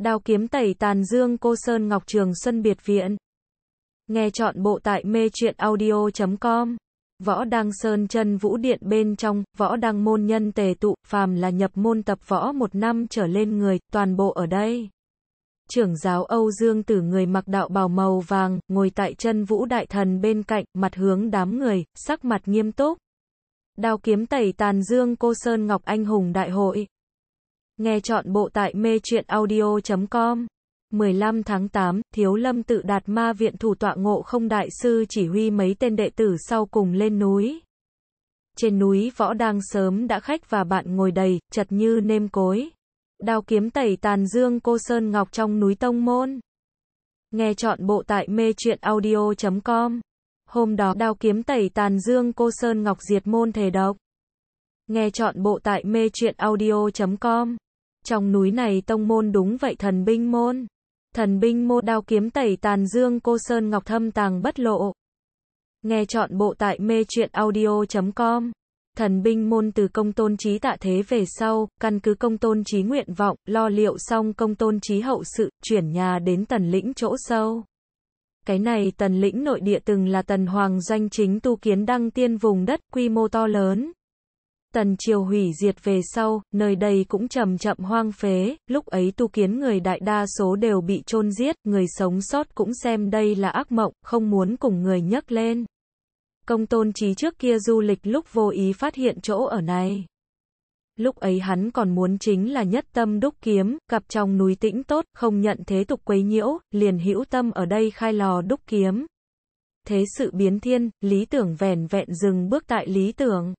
Đao kiếm tẩy tàn dương cô Sơn Ngọc Trường Xuân Biệt Viện. Nghe chọn bộ tại mê truyện audio.com. Võ Đăng Sơn chân vũ điện bên trong, võ đăng môn nhân tề tụ, phàm là nhập môn tập võ một năm trở lên người, toàn bộ ở đây. Trưởng giáo Âu Dương Tử người mặc đạo bào màu vàng, ngồi tại chân vũ đại thần bên cạnh, mặt hướng đám người, sắc mặt nghiêm túc. Đao kiếm tẩy tàn dương cô Sơn Ngọc Anh Hùng Đại hội. Nghe chọn bộ tại mê truyện audio.com 15 tháng 8, Thiếu Lâm tự đạt ma viện thủ tọa ngộ không đại sư chỉ huy mấy tên đệ tử sau cùng lên núi. Trên núi võ đang sớm đã khách và bạn ngồi đầy, chật như nêm cối. Đao kiếm tẩy tàn dương cô Sơn Ngọc trong núi Tông Môn. Nghe chọn bộ tại mê truyện audio.com Hôm đó đao kiếm tẩy tàn dương cô Sơn Ngọc diệt môn thề độc. Nghe chọn bộ tại mê truyện audio.com trong núi này tông môn đúng vậy thần binh môn. Thần binh môn đao kiếm tẩy tàn dương cô Sơn Ngọc thâm tàng bất lộ. Nghe chọn bộ tại mê truyện audio.com. Thần binh môn từ công tôn trí tạ thế về sau, căn cứ công tôn trí nguyện vọng, lo liệu xong công tôn trí hậu sự, chuyển nhà đến tần lĩnh chỗ sâu. Cái này tần lĩnh nội địa từng là tần hoàng doanh chính tu kiến đăng tiên vùng đất quy mô to lớn. Tần triều hủy diệt về sau, nơi đây cũng chậm chậm hoang phế, lúc ấy tu kiến người đại đa số đều bị chôn giết, người sống sót cũng xem đây là ác mộng, không muốn cùng người nhấc lên. Công tôn trí trước kia du lịch lúc vô ý phát hiện chỗ ở này. Lúc ấy hắn còn muốn chính là nhất tâm đúc kiếm, gặp trong núi tĩnh tốt, không nhận thế tục quấy nhiễu, liền hữu tâm ở đây khai lò đúc kiếm. Thế sự biến thiên, lý tưởng vẻn vẹn dừng bước tại lý tưởng.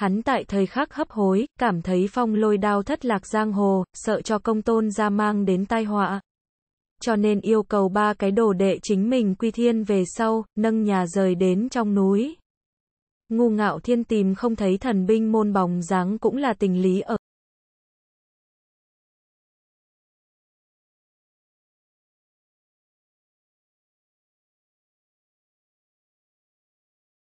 Hắn tại thời khắc hấp hối, cảm thấy phong lôi đao thất lạc giang hồ, sợ cho công tôn ra mang đến tai họa. Cho nên yêu cầu ba cái đồ đệ chính mình quy thiên về sau, nâng nhà rời đến trong núi. Ngu ngạo thiên tìm không thấy thần binh môn bóng dáng cũng là tình lý ở.